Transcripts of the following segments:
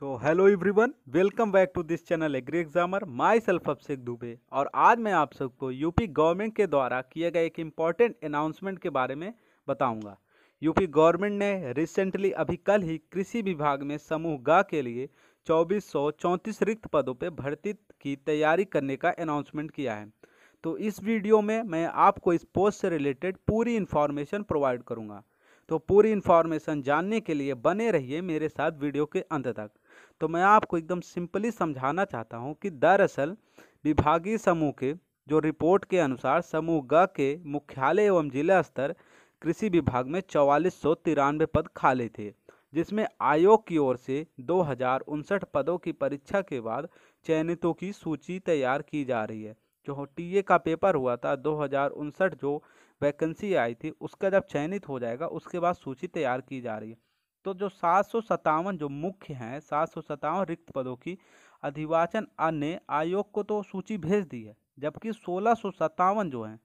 so hello everyone welcome back to this channel agri examer myself Abhishek Dubey और आज मैं आप सबको यूपी गवर्नमेंट के द्वारा किए गए एक इम्पॉर्टेंट अनाउंसमेंट के बारे में बताऊंगा यूपी गवर्नमेंट ने रिसेंटली अभी कल ही कृषि विभाग में समूह गा के लिए चौबीस रिक्त पदों पर भर्ती की तैयारी करने का अनाउंसमेंट किया है तो इस वीडियो में मैं आपको इस पोस्ट से रिलेटेड पूरी इन्फॉर्मेशन प्रोवाइड करूँगा तो पूरी इन्फॉर्मेशन जानने के लिए बने रहिए मेरे साथ वीडियो के अंत तक तो मैं आपको एकदम सिंपली समझाना चाहता हूँ कि दरअसल विभागीय समूह के जो रिपोर्ट के अनुसार समूह ग के मुख्यालय एवं जिला स्तर कृषि विभाग में चौवालीस पद खाली थे जिसमें आयोग की ओर से दो पदों की परीक्षा के बाद चयनितों की सूची तैयार की जा रही है जो टी का पेपर हुआ था दो जो वैकेंसी आई थी उसका जब चयनित हो जाएगा उसके बाद सूची तैयार की जा रही है तो जो सात जो मुख्य हैं सात रिक्त पदों की अधिवाचन अन्य आयोग को तो सूची भेज दी है जबकि सोलह जो हैं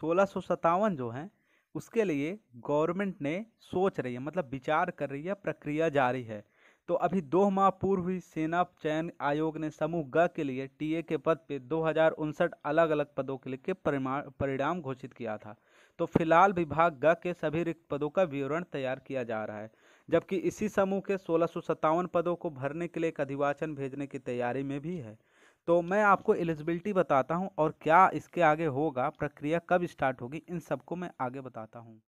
सोलह जो हैं उसके लिए गवर्नमेंट ने सोच रही है मतलब विचार कर रही है प्रक्रिया जारी है तो अभी दो माह पूर्व ही सेना चयन आयोग ने समूह ग के लिए टीए के पद पे दो अलग अलग पदों के लिए परिणाम घोषित किया था तो फिलहाल विभाग ग के सभी रिक्त पदों का विवरण तैयार किया जा रहा है जबकि इसी समूह के सोलह पदों को भरने के लिए एक अधिवाचन भेजने की तैयारी में भी है तो मैं आपको एलिजिबिलिटी बताता हूँ और क्या इसके आगे होगा प्रक्रिया कब स्टार्ट होगी इन सबको मैं आगे बताता हूँ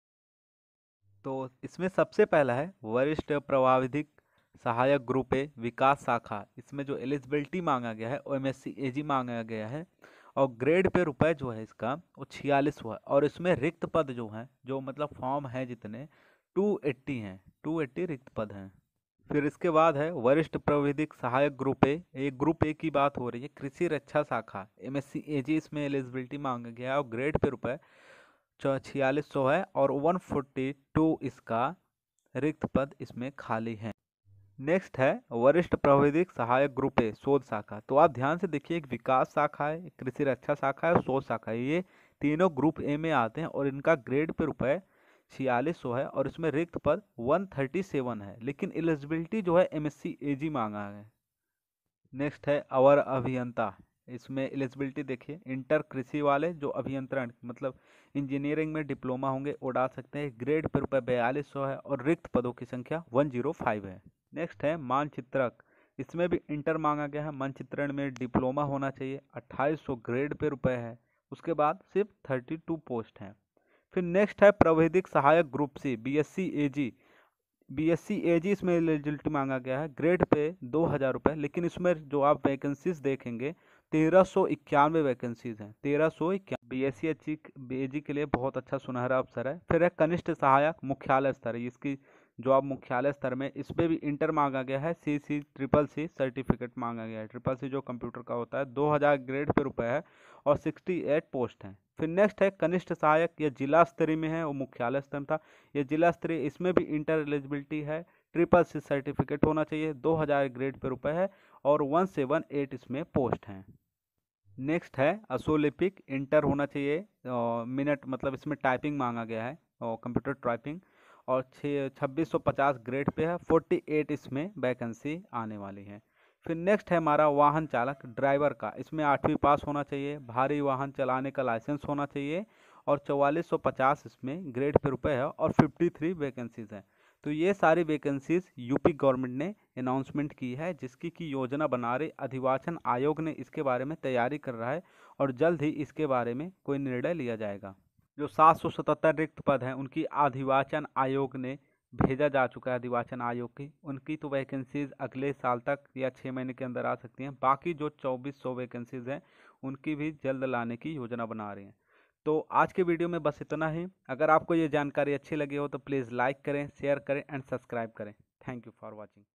तो इसमें सबसे पहला है वरिष्ठ प्रभाविधिक सहायक ग्रुप ए विकास शाखा इसमें जो एलिजिबिलिटी मांगा गया है ओ एम एस मांगा गया है और ग्रेड पे रुपए जो है इसका वो छियालीस हुआ और इसमें रिक्त पद जो हैं जो मतलब फॉर्म है जितने टू एट्टी हैं 280 रिक्त पद हैं फिर इसके बाद है वरिष्ठ प्रविधिक सहायक ग्रुप ए एक ग्रुप ए की बात हो रही है कृषि रक्षा शाखा M S C A G इसमें एलिजिबिलिटी मांगा गया है और ग्रेड पे रुपये छियालीस सौ है और वन फोर्टी टू इसका रिक्त पद इसमें खाली है नेक्स्ट है वरिष्ठ प्रविधिक सहायक ग्रुप ए शोध शाखा तो आप ध्यान से देखिए एक विकास शाखा है कृषि रक्षा शाखा है और शोध शाखा है ये तीनों ग्रुप ए में आते हैं और इनका ग्रेड पे रुपये छियालीस सौ है और इसमें रिक्त पद वन थर्टी सेवन है लेकिन एलिजिबिलिटी जो है एम एस सी ए जी मांगा है नेक्स्ट है अवर अभियंता इसमें एलिजिबिलिटी देखिए इंटर कृषि वाले जो अभियंत्रण मतलब इंजीनियरिंग में डिप्लोमा होंगे वो डाल सकते हैं ग्रेड पर रुपये बयालीस सौ है और रिक्त पदों की संख्या वन जीरो फाइव है नेक्स्ट है मानचित्रक इसमें भी इंटर मांगा गया है मानचित्रण में डिप्लोमा होना चाहिए अट्ठाईस सौ ग्रेड पे रुपये है उसके बाद सिर्फ थर्टी टू पोस्ट हैं फिर नेक्स्ट है प्रवैधिक सहायक group C B S C A G B S C A G इसमें एलिजिबिलिटी मांगा गया है ग्रेड पे दो हज़ार रुपये लेकिन इसमें जो आप वैकेंसीज देखेंगे तेरह सौ इक्यानवे वैकेंसीज हैं तेरह सौ इक्यानवे B S C H G के लिए बहुत अच्छा सुनहरा अवसर है फिर है कनिष्ठ सहायक मुख्यालय स्तर इसकी जॉब मुख्यालय स्तर में इस पर भी इंटर मांगा गया है सी सी ट्रिपल सी सर्टिफिकेट मांगा गया है ट्रिपल सी जो कंप्यूटर का होता है दो हज़ार ग्रेड पे रुपये है और सिक्सटी एट पोस्ट हैं फिर नेक्स्ट है कनिष्ठ सहायक या जिला स्तरीय में है वो मुख्यालय स्तर था यह जिला स्तरीय इसमें भी इंटर एलिजिबिलिटी है ट्रिपल सी सर्टिफिकेट होना चाहिए दो हज़ार ग्रेड पे रुपये है और वन सेवन एट इसमें पोस्ट हैं नेक्स्ट है असोलिपिक इंटर होना चाहिए मिनट मतलब इसमें टाइपिंग मांगा गया है और कंप्यूटर टाइपिंग और छः छब्बीस सौ पचास ग्रेड पे है फोर्टी एट इसमें वैकेंसी आने वाली है फिर नेक्स्ट है हमारा वाहन चालक ड्राइवर का इसमें आठवीं पास होना चाहिए भारी वाहन चलाने का लाइसेंस होना चाहिए और चवालीस सौ पचास इसमें ग्रेड पे रुपये है और फिफ्टी थ्री वैकेंसीज़ हैं तो ये सारी वैकेंसीज यूपी गवर्नमेंट ने अनाउंसमेंट की है जिसकी की योजना बना रही अधिवाचन आयोग ने इसके बारे में तैयारी कर रहा है और जल्द ही इसके बारे में कोई निर्णय लिया जाएगा जो 777 रिक्त पद हैं उनकी अधिवाचन आयोग ने भेजा जा चुका है अधिवाचन आयोग की उनकी तो वैकेंसीज अगले साल तक या छः महीने के अंदर आ सकती हैं बाकी जो चौबीस सौ वैकेंसीज हैं उनकी भी जल्द लाने की योजना बना रही हैं तो आज के वीडियो में बस इतना ही अगर आपको ये जानकारी अच्छी लगी हो तो प्लीज़ लाइक करें शेयर करें एंड सब्सक्राइब करें थैंक यू फॉर वॉचिंग